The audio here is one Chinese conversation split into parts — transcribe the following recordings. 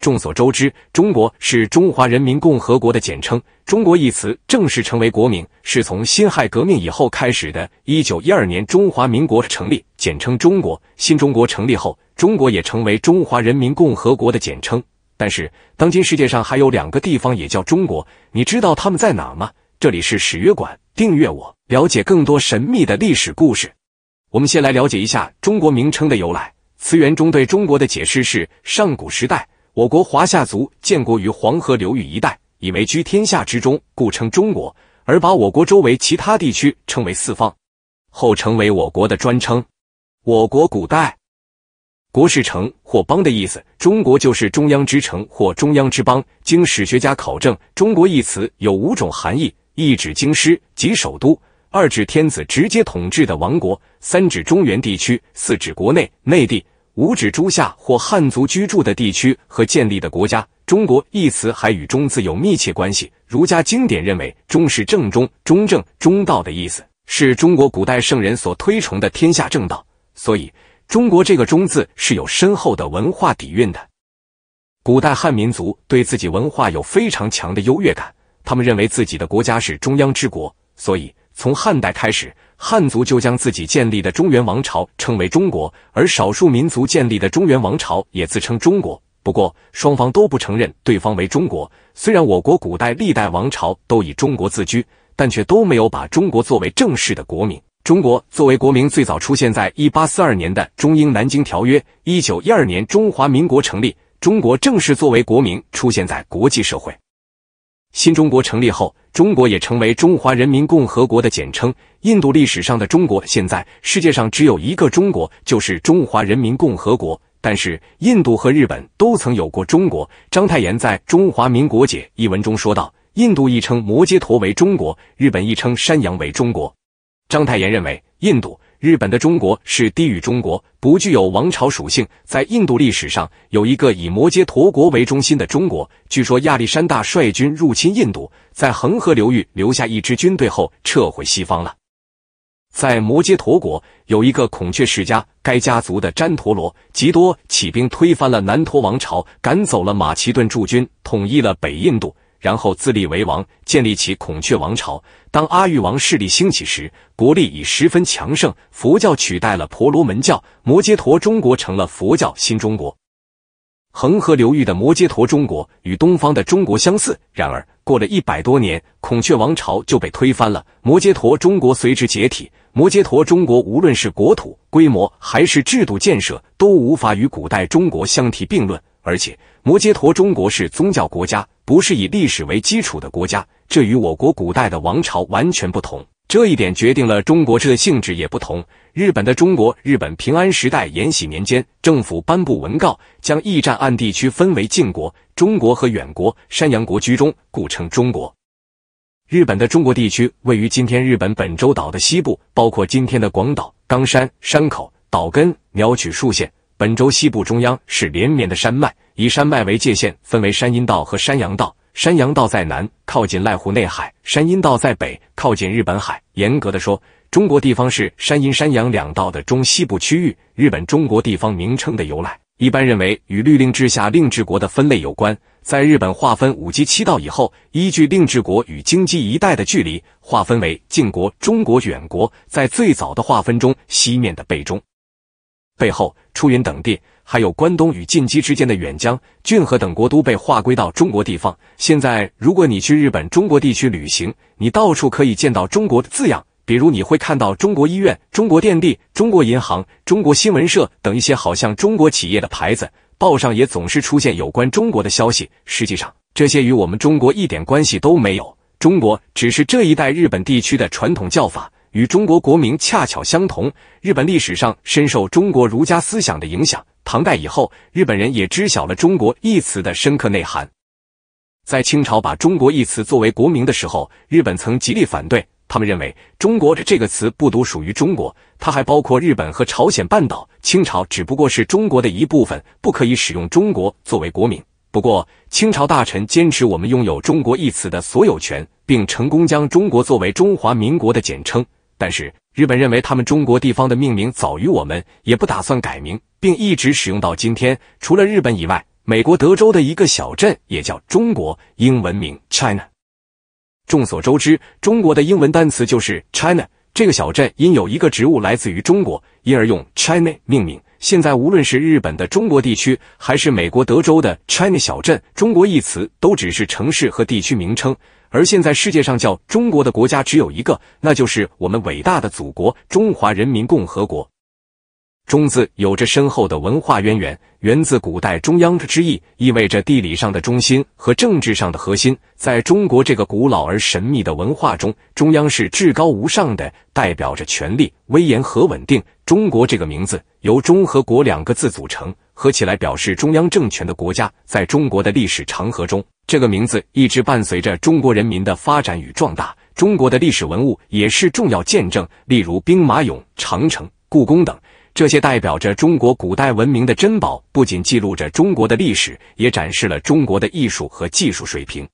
众所周知，中国是中华人民共和国的简称。中国一词正式成为国名，是从辛亥革命以后开始的。一九一二年，中华民国成立，简称中国。新中国成立后，中国也成为中华人民共和国的简称。但是，当今世界上还有两个地方也叫中国，你知道他们在哪吗？这里是史约馆，订阅我，了解更多神秘的历史故事。我们先来了解一下中国名称的由来。词源中对中国的解释是上古时代。我国华夏族建国于黄河流域一带，以为居天下之中，故称中国，而把我国周围其他地区称为四方，后成为我国的专称。我国古代，国是城或邦的意思，中国就是中央之城或中央之邦。经史学家考证，中国一词有五种含义：一指京师及首都；二指天子直接统治的王国；三指中原地区；四指国内内地。五指诸夏或汉族居住的地区和建立的国家“中国”一词还与“中”字有密切关系。儒家经典认为“中”是正中、中正、中道的意思，是中国古代圣人所推崇的天下正道。所以，“中国”这个“中”字是有深厚的文化底蕴的。古代汉民族对自己文化有非常强的优越感，他们认为自己的国家是中央之国，所以从汉代开始。汉族就将自己建立的中原王朝称为中国，而少数民族建立的中原王朝也自称中国。不过，双方都不承认对方为中国。虽然我国古代历代王朝都以中国自居，但却都没有把中国作为正式的国名。中国作为国名最早出现在一八四二年的中英南京条约，一九一二年中华民国成立，中国正式作为国名出现在国际社会。新中国成立后，中国也成为中华人民共和国的简称。印度历史上的中国，现在世界上只有一个中国，就是中华人民共和国。但是，印度和日本都曾有过中国。章太炎在《中华民国解》一文中说道：“印度亦称摩揭陀为中国，日本亦称山阳为中国。”章太炎认为，印度。日本的中国是低于中国，不具有王朝属性。在印度历史上，有一个以摩揭陀国为中心的中国。据说亚历山大率军入侵印度，在恒河流域留下一支军队后撤回西方了。在摩揭陀国有一个孔雀世家，该家族的詹陀罗吉多起兵推翻了南陀王朝，赶走了马其顿驻军，统一了北印度。然后自立为王，建立起孔雀王朝。当阿育王势力兴起时，国力已十分强盛。佛教取代了婆罗门教，摩揭陀中国成了佛教新中国。恒河流域的摩揭陀中国与东方的中国相似。然而，过了一百多年，孔雀王朝就被推翻了，摩揭陀中国随之解体。摩揭陀中国无论是国土规模还是制度建设，都无法与古代中国相提并论。而且，摩揭陀中国是宗教国家。不是以历史为基础的国家，这与我国古代的王朝完全不同。这一点决定了中国制的性质也不同。日本的中国，日本平安时代延禧年间，政府颁布文告，将驿站岸地区分为近国、中国和远国，山阳国居中，故称中国。日本的中国地区位于今天日本本州岛的西部，包括今天的广岛、冈山、山口、岛根、鸟取、竖县。本州西部中央是连绵的山脉，以山脉为界限，分为山阴道和山阳道。山阳道在南，靠近濑户内海；山阴道在北，靠近日本海。严格的说，中国地方是山阴、山阳两道的中西部区域。日本中国地方名称的由来，一般认为与律令制下令制国的分类有关。在日本划分五畿七道以后，依据令制国与京畿一带的距离，划分为晋国、中国、远国。在最早的划分中，西面的备中。背后，出云等地，还有关东与近畿之间的远江、骏河等国都被划归到中国地方。现在，如果你去日本中国地区旅行，你到处可以见到“中国”的字样，比如你会看到中国医院、中国电力、中国银行、中国新闻社等一些好像中国企业的牌子。报上也总是出现有关中国的消息。实际上，这些与我们中国一点关系都没有。中国只是这一带日本地区的传统叫法。与中国国名恰巧相同，日本历史上深受中国儒家思想的影响。唐代以后，日本人也知晓了“中国”一词的深刻内涵。在清朝把“中国”一词作为国名的时候，日本曾极力反对。他们认为“中国”这个词不独属于中国，它还包括日本和朝鲜半岛。清朝只不过是中国的一部分，不可以使用“中国”作为国名。不过，清朝大臣坚持我们拥有“中国”一词的所有权，并成功将“中国”作为中华民国的简称。但是日本认为他们中国地方的命名早于我们，也不打算改名，并一直使用到今天。除了日本以外，美国德州的一个小镇也叫中国，英文名 China。众所周知，中国的英文单词就是 China。这个小镇因有一个植物来自于中国，因而用 China 命名。现在无论是日本的中国地区，还是美国德州的 c h i n a 小镇，中国一词都只是城市和地区名称。而现在世界上叫中国的国家只有一个，那就是我们伟大的祖国——中华人民共和国。中字有着深厚的文化渊源，源自古代“中央”的之意，意味着地理上的中心和政治上的核心。在中国这个古老而神秘的文化中，中央是至高无上的，代表着权力、威严和稳定。中国这个名字由“中”和“国”两个字组成，合起来表示中央政权的国家。在中国的历史长河中，这个名字一直伴随着中国人民的发展与壮大。中国的历史文物也是重要见证，例如兵马俑、长城、故宫等，这些代表着中国古代文明的珍宝，不仅记录着中国的历史，也展示了中国的艺术和技术水平。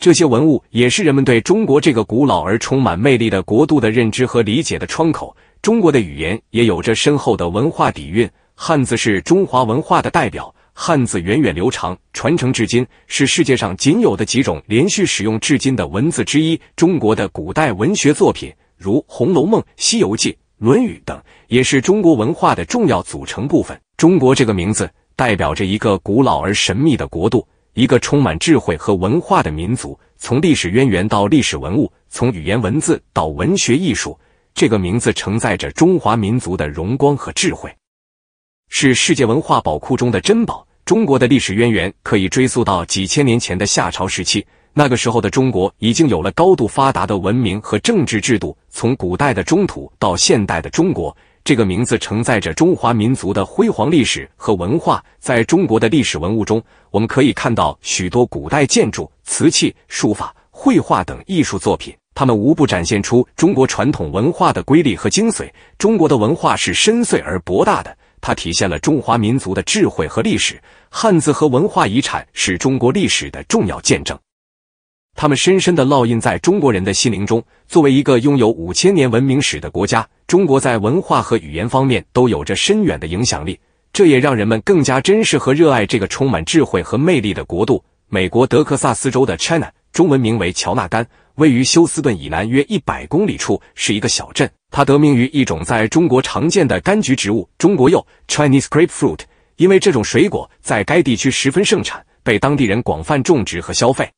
这些文物也是人们对中国这个古老而充满魅力的国度的认知和理解的窗口。中国的语言也有着深厚的文化底蕴，汉字是中华文化的代表。汉字源远流长，传承至今，是世界上仅有的几种连续使用至今的文字之一。中国的古代文学作品，如《红楼梦》《西游记》《论语》等，也是中国文化的重要组成部分。中国这个名字代表着一个古老而神秘的国度，一个充满智慧和文化的民族。从历史渊源到历史文物，从语言文字到文学艺术，这个名字承载着中华民族的荣光和智慧。是世界文化宝库中的珍宝。中国的历史渊源可以追溯到几千年前的夏朝时期，那个时候的中国已经有了高度发达的文明和政治制度。从古代的中土到现代的中国，这个名字承载着中华民族的辉煌历史和文化。在中国的历史文物中，我们可以看到许多古代建筑、瓷器、书法、绘画等艺术作品，它们无不展现出中国传统文化的瑰丽和精髓。中国的文化是深邃而博大的。它体现了中华民族的智慧和历史，汉字和文化遗产是中国历史的重要见证，它们深深的烙印在中国人的心灵中。作为一个拥有五千年文明史的国家，中国在文化和语言方面都有着深远的影响力，这也让人们更加珍视和热爱这个充满智慧和魅力的国度。美国德克萨斯州的 China 中文名为乔纳甘。位于休斯顿以南约一百公里处是一个小镇，它得名于一种在中国常见的柑橘植物——中国柚 （Chinese grapefruit）。因为这种水果在该地区十分盛产，被当地人广泛种植和消费。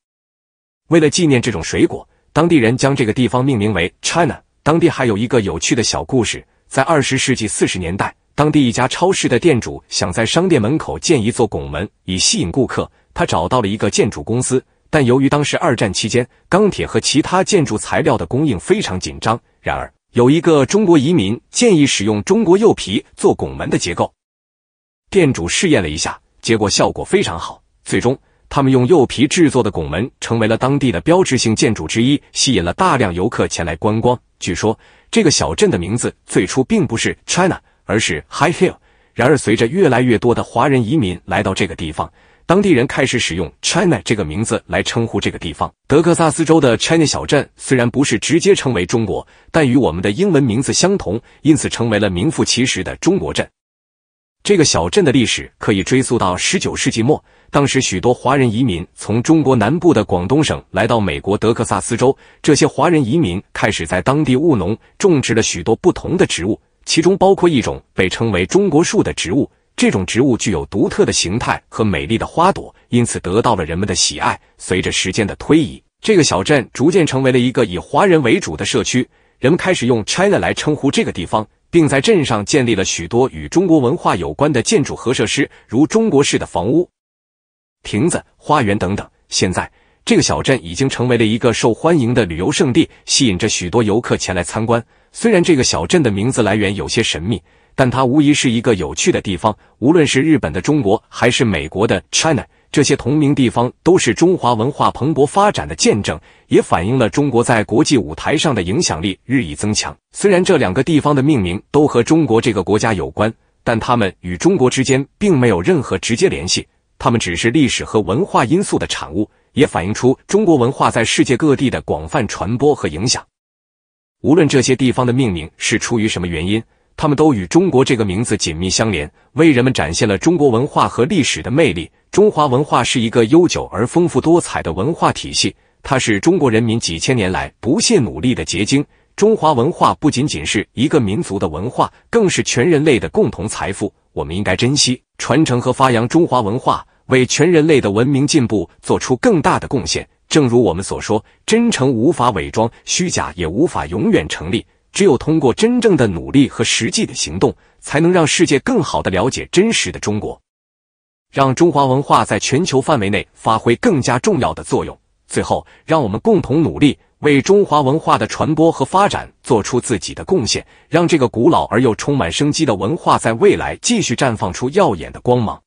为了纪念这种水果，当地人将这个地方命名为 China。当地还有一个有趣的小故事：在二十世纪四十年代，当地一家超市的店主想在商店门口建一座拱门以吸引顾客，他找到了一个建筑公司。但由于当时二战期间，钢铁和其他建筑材料的供应非常紧张。然而，有一个中国移民建议使用中国柚皮做拱门的结构。店主试验了一下，结果效果非常好。最终，他们用柚皮制作的拱门成为了当地的标志性建筑之一，吸引了大量游客前来观光。据说，这个小镇的名字最初并不是 China，而是 High Hill。然而，随着越来越多的华人移民来到这个地方。当地人开始使用 “China” 这个名字来称呼这个地方。德克萨斯州的 China 小镇虽然不是直接称为中国，但与我们的英文名字相同，因此成为了名副其实的中国镇。这个小镇的历史可以追溯到十九世纪末，当时许多华人移民从中国南部的广东省来到美国德克萨斯州。这些华人移民开始在当地务农，种植了许多不同的植物，其中包括一种被称为“中国树”的植物。这种植物具有独特的形态和美丽的花朵，因此得到了人们的喜爱。随着时间的推移，这个小镇逐渐成为了一个以华人为主的社区，人们开始用 China 来称呼这个地方，并在镇上建立了许多与中国文化有关的建筑和设施，如中国式的房屋、亭子、花园等等。现在，这个小镇已经成为了一个受欢迎的旅游胜地，吸引着许多游客前来参观。虽然这个小镇的名字来源有些神秘。但它无疑是一个有趣的地方。无论是日本的中国还是美国的 China，这些同名地方都是中华文化蓬勃发展的见证，也反映了中国在国际舞台上的影响力日益增强。虽然这两个地方的命名都和中国这个国家有关，但它们与中国之间并没有任何直接联系。它们只是历史和文化因素的产物，也反映出中国文化在世界各地的广泛传播和影响。无论这些地方的命名是出于什么原因。他们都与中国这个名字紧密相连，为人们展现了中国文化和历史的魅力。中华文化是一个悠久而丰富多彩的文化体系，它是中国人民几千年来不懈努力的结晶。中华文化不仅仅是一个民族的文化，更是全人类的共同财富。我们应该珍惜、传承和发扬中华文化，为全人类的文明进步做出更大的贡献。正如我们所说，真诚无法伪装，虚假也无法永远成立。只有通过真正的努力和实际的行动，才能让世界更好的了解真实的中国，让中华文化在全球范围内发挥更加重要的作用。最后，让我们共同努力，为中华文化的传播和发展做出自己的贡献，让这个古老而又充满生机的文化在未来继续绽放出耀眼的光芒。